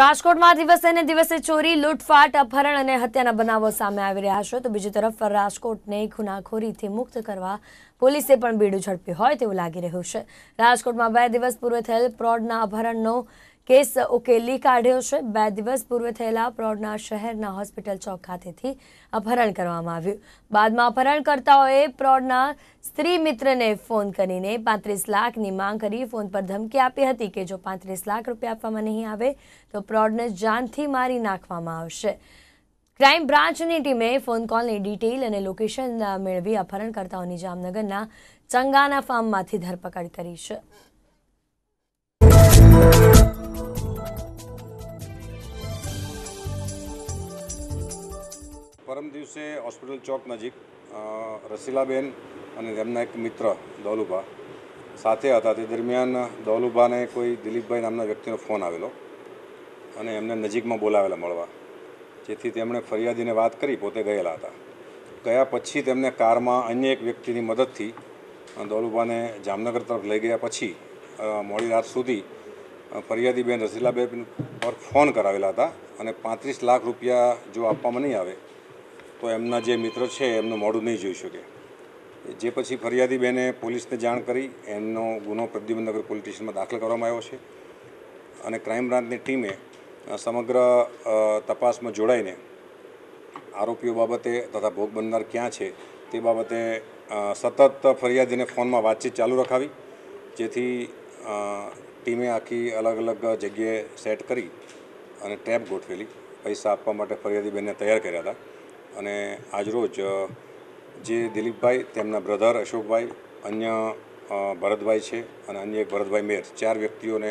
રાજકોટમાં દિવસે ને દિવસે ચોરી લૂંટફાટ અપહરણ અને હત્યાના બનાવો સામે આવી રહ્યા છે તો બીજી તરફ રાજકોટને ગુનાખોરીથી મુક્ત કરવા પોલીસે પણ બીડું ઝડપ્યું હોય તેવું લાગી રહ્યું છે રાજકોટમાં બે દિવસ પૂર્વે થયેલ પ્રોડના અપહરણનો કેસ ઉકેલી કાઢ્યો છે બે દિવસ પૂર્વે થયેલા પ્રૌઢના શહેરના હોસ્પિટલ ચોક ખાતેથી અપહરણ કરવામાં આવ્યું બાદમાં અપહરણકર્તાઓએ પ્રૌઢના સ્ત્રી મિત્રને ફોન કરીને પાંત્રીસ લાખની માંગ કરી ફોન પર ધમકી આપી હતી કે જો પાંત્રીસ લાખ રૂપિયા આપવામાં નહીં આવે તો પ્રૌઢને જાનથી મારી નાખવામાં આવશે ક્રાઇમ બ્રાન્ચની ટીમે ફોન કોલની ડિટેઇલ અને લોકેશન મેળવી અપહરણકર્તાઓની જામનગરના ચંગાના ફાર્મમાંથી ધરપકડ કરી છે પરમ દિવસે હોસ્પિટલ ચોક નજીક રસીલાબેન અને તેમના એક મિત્ર દૌલુભા સાથે હતા તે દરમિયાન દૌલુભાને કોઈ દિલીપભાઈ નામના વ્યક્તિનો ફોન આવેલો અને એમને નજીકમાં બોલાવેલા મળવા જેથી તેમણે ફરિયાદીને વાત કરી પોતે ગયેલા હતા ગયા પછી તેમને કારમાં અન્ય એક વ્યક્તિની મદદથી દૌલુભાને જામનગર તરફ લઈ ગયા પછી મોડી રાત સુધી ફરિયાદીબેન રસીલાબેન પર ફોન કરાવેલા હતા અને પાંત્રીસ લાખ રૂપિયા જો આપવામાં નહીં આવે તો એમના જે મિત્ર છે એમનું મોડું નહીં જોઈ શકે જે પછી ફરિયાદી બેને પોલીસને જાણ કરી એમનો ગુનો પ્રદ્યુમનગર પોલીસ સ્ટેશનમાં દાખલ કરવામાં આવ્યો છે અને ક્રાઇમ બ્રાન્ચની ટીમે સમગ્ર તપાસમાં જોડાઈને આરોપીઓ બાબતે તથા ભોગ બનનાર ક્યાં છે તે બાબતે સતત ફરિયાદીને ફોનમાં વાતચીત ચાલુ રખાવી જેથી ટીમે આખી અલગ અલગ જગ્યાએ સેટ કરી અને ટ્રેપ ગોઠવેલી પૈસા આપવા માટે ફરિયાદી બેનને તૈયાર કર્યા હતા અને આજરોજ જે દિલીપભાઈ તેમના બ્રધર અશોકભાઈ અન્ય ભરતભાઈ છે અને અન્ય એક ભરતભાઈ મેર ચાર વ્યક્તિઓને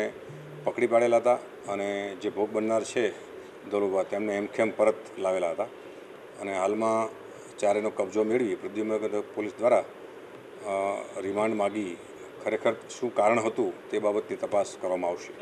પકડી પાડેલા હતા અને જે ભોગ બનનાર છે દલુભા તેમને હેમખેમ પરત લાવેલા હતા અને હાલમાં ચારેનો કબજો મેળવી પ્રદ્યુમનગર પોલીસ દ્વારા રિમાન્ડ માગી ખરેખર શું કારણ હતું તે બાબતની તપાસ કરવામાં આવશે